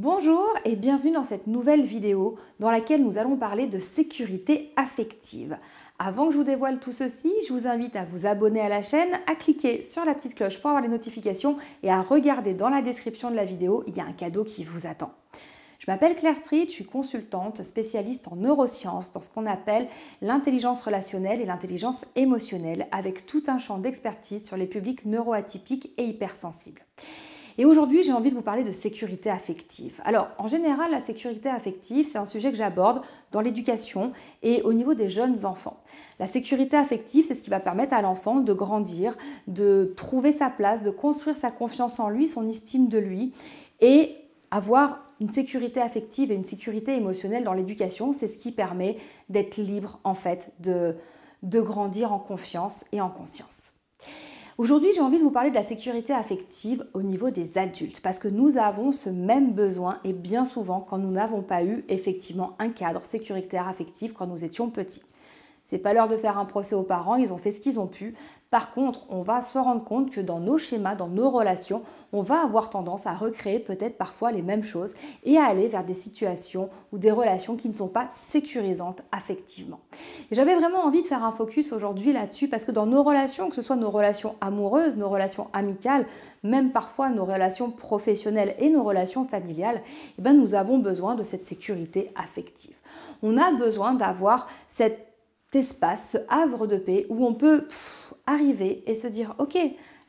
Bonjour et bienvenue dans cette nouvelle vidéo dans laquelle nous allons parler de sécurité affective. Avant que je vous dévoile tout ceci, je vous invite à vous abonner à la chaîne, à cliquer sur la petite cloche pour avoir les notifications et à regarder dans la description de la vidéo, il y a un cadeau qui vous attend. Je m'appelle Claire Street, je suis consultante spécialiste en neurosciences dans ce qu'on appelle l'intelligence relationnelle et l'intelligence émotionnelle avec tout un champ d'expertise sur les publics neuroatypiques et hypersensibles. Et aujourd'hui, j'ai envie de vous parler de sécurité affective. Alors, en général, la sécurité affective, c'est un sujet que j'aborde dans l'éducation et au niveau des jeunes enfants. La sécurité affective, c'est ce qui va permettre à l'enfant de grandir, de trouver sa place, de construire sa confiance en lui, son estime de lui et avoir une sécurité affective et une sécurité émotionnelle dans l'éducation, c'est ce qui permet d'être libre en fait, de, de grandir en confiance et en conscience. Aujourd'hui, j'ai envie de vous parler de la sécurité affective au niveau des adultes, parce que nous avons ce même besoin et bien souvent quand nous n'avons pas eu effectivement un cadre sécuritaire affectif quand nous étions petits. C'est pas l'heure de faire un procès aux parents, ils ont fait ce qu'ils ont pu. Par contre, on va se rendre compte que dans nos schémas, dans nos relations, on va avoir tendance à recréer peut-être parfois les mêmes choses et à aller vers des situations ou des relations qui ne sont pas sécurisantes affectivement. J'avais vraiment envie de faire un focus aujourd'hui là-dessus parce que dans nos relations, que ce soit nos relations amoureuses, nos relations amicales, même parfois nos relations professionnelles et nos relations familiales, eh ben nous avons besoin de cette sécurité affective. On a besoin d'avoir cette espace, ce havre de paix où on peut arriver et se dire ok,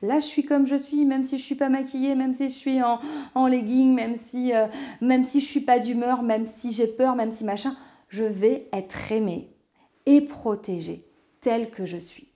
là je suis comme je suis, même si je suis pas maquillée, même si je suis en, en legging, même si, je euh, même si je suis pas d'humeur, même si j'ai peur, même si machin, je vais être aimée et protégée telle que je suis.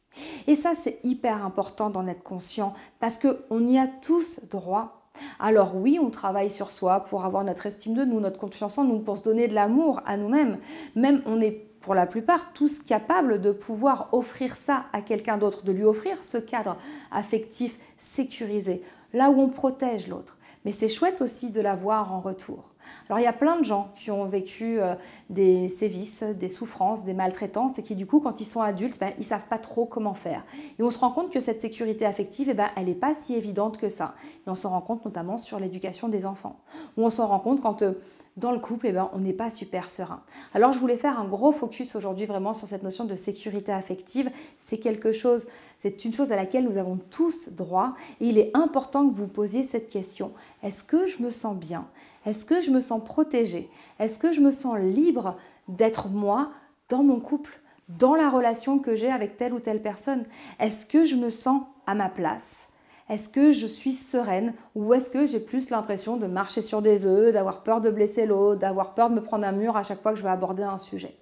Et ça c'est hyper important d'en être conscient parce qu'on y a tous droit. Alors oui, on travaille sur soi pour avoir notre estime de nous, notre confiance en nous, pour se donner de l'amour à nous-mêmes. Même on est pour la plupart, tous capables de pouvoir offrir ça à quelqu'un d'autre, de lui offrir ce cadre affectif sécurisé, là où on protège l'autre. Mais c'est chouette aussi de l'avoir en retour. Alors il y a plein de gens qui ont vécu euh, des sévices, des souffrances, des maltraitances et qui du coup quand ils sont adultes, ben, ils ne savent pas trop comment faire. Et on se rend compte que cette sécurité affective, eh ben, elle n'est pas si évidente que ça. Et on s'en rend compte notamment sur l'éducation des enfants. où on s'en rend compte quand euh, dans le couple, eh ben, on n'est pas super serein. Alors je voulais faire un gros focus aujourd'hui vraiment sur cette notion de sécurité affective. C'est quelque chose, c'est une chose à laquelle nous avons tous droit et il est important que vous posiez cette question. Est-ce que je me sens bien Est-ce que je me sens protégée Est-ce que je me sens libre d'être moi dans mon couple dans la relation que j'ai avec telle ou telle personne Est-ce que je me sens à ma place est-ce que je suis sereine ou est-ce que j'ai plus l'impression de marcher sur des œufs, d'avoir peur de blesser l'eau, d'avoir peur de me prendre un mur à chaque fois que je vais aborder un sujet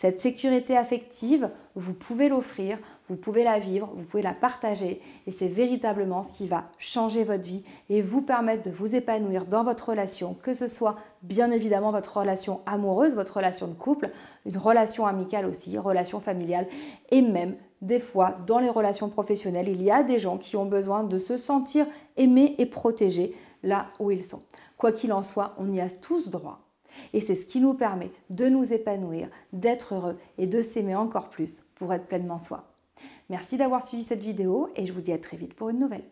cette sécurité affective, vous pouvez l'offrir, vous pouvez la vivre, vous pouvez la partager et c'est véritablement ce qui va changer votre vie et vous permettre de vous épanouir dans votre relation, que ce soit bien évidemment votre relation amoureuse, votre relation de couple, une relation amicale aussi, relation familiale et même des fois dans les relations professionnelles, il y a des gens qui ont besoin de se sentir aimés et protégés là où ils sont. Quoi qu'il en soit, on y a tous droit. Et c'est ce qui nous permet de nous épanouir, d'être heureux et de s'aimer encore plus pour être pleinement soi. Merci d'avoir suivi cette vidéo et je vous dis à très vite pour une nouvelle.